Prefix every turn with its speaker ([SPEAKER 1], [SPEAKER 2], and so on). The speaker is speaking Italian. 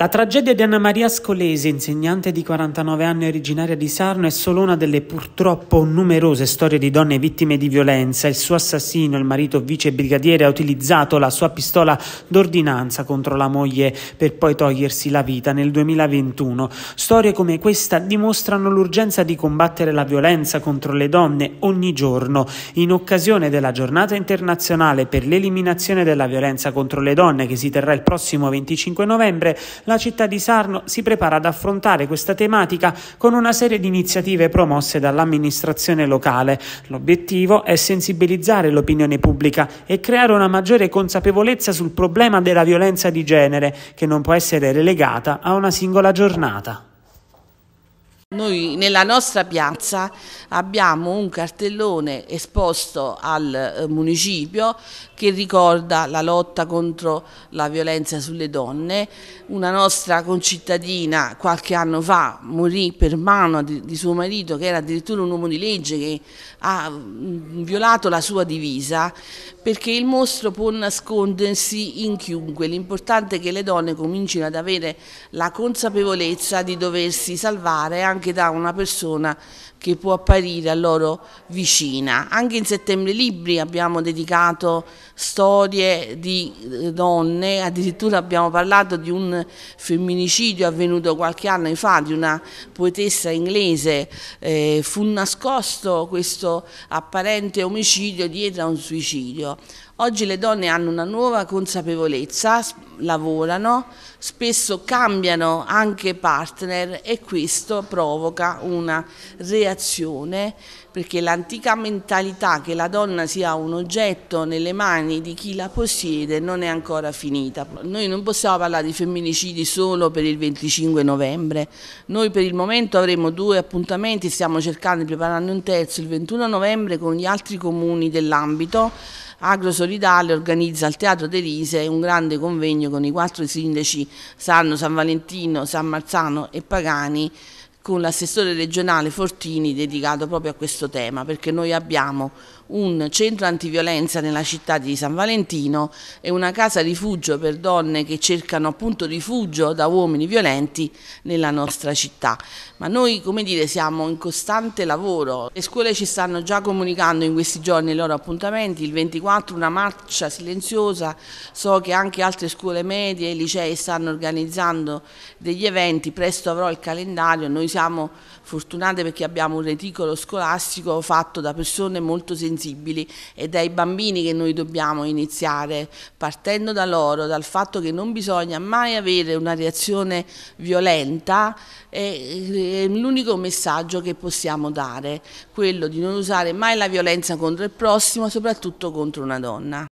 [SPEAKER 1] La tragedia di Anna Maria Scolesi, insegnante di 49 anni originaria di Sarno, è solo una delle purtroppo numerose storie di donne vittime di violenza. Il suo assassino, il marito vice brigadiere, ha utilizzato la sua pistola d'ordinanza contro la moglie per poi togliersi la vita nel 2021. Storie come questa dimostrano l'urgenza di combattere la violenza contro le donne ogni giorno. In occasione della giornata internazionale per l'eliminazione della violenza contro le donne che si terrà il prossimo 25 novembre, la città di Sarno si prepara ad affrontare questa tematica con una serie di iniziative promosse dall'amministrazione locale. L'obiettivo è sensibilizzare l'opinione pubblica e creare una maggiore consapevolezza sul problema della violenza di genere, che non può essere relegata a una singola giornata.
[SPEAKER 2] Noi nella nostra piazza abbiamo un cartellone esposto al eh, municipio che ricorda la lotta contro la violenza sulle donne. Una nostra concittadina qualche anno fa morì per mano di, suo marito che era addirittura un uomo di legge che ha mm, violato la sua divisa perché il mostro può nascondersi in chiunque. L'importante è che le donne comincino ad avere la consapevolezza di doversi salvare anche anche da una persona che può apparire a loro vicina. Anche in Settembre Libri abbiamo dedicato storie di eh, donne, addirittura abbiamo parlato di un femminicidio avvenuto qualche anno fa di una poetessa inglese, eh, fu nascosto questo apparente omicidio dietro a un suicidio. Oggi le donne hanno una nuova consapevolezza, lavorano, spesso cambiano anche partner e questo provoca una reazione perché l'antica mentalità che la donna sia un oggetto nelle mani di chi la possiede non è ancora finita. Noi non possiamo parlare di femminicidi solo per il 25 novembre, noi per il momento avremo due appuntamenti, stiamo cercando di prepararne un terzo il 21 novembre con gli altri comuni dell'ambito, Agro Agrosolidarietà Vidale organizza al Teatro d'Elise un grande convegno con i quattro sindaci Sanno, San Valentino, San Marzano e Pagani con l'assessore regionale Fortini dedicato proprio a questo tema perché noi abbiamo un centro antiviolenza nella città di San Valentino e una casa rifugio per donne che cercano appunto rifugio da uomini violenti nella nostra città. Ma noi, come dire, siamo in costante lavoro. Le scuole ci stanno già comunicando in questi giorni i loro appuntamenti, il 24 una marcia silenziosa, so che anche altre scuole medie e licei stanno organizzando degli eventi, presto avrò il calendario, noi siamo fortunate perché abbiamo un reticolo scolastico fatto da persone molto sensibili sensibili ed è ai bambini che noi dobbiamo iniziare, partendo da loro, dal fatto che non bisogna mai avere una reazione violenta, è, l'unico messaggio che possiamo dare, quello di non usare mai la violenza contro il prossimo, soprattutto contro una donna.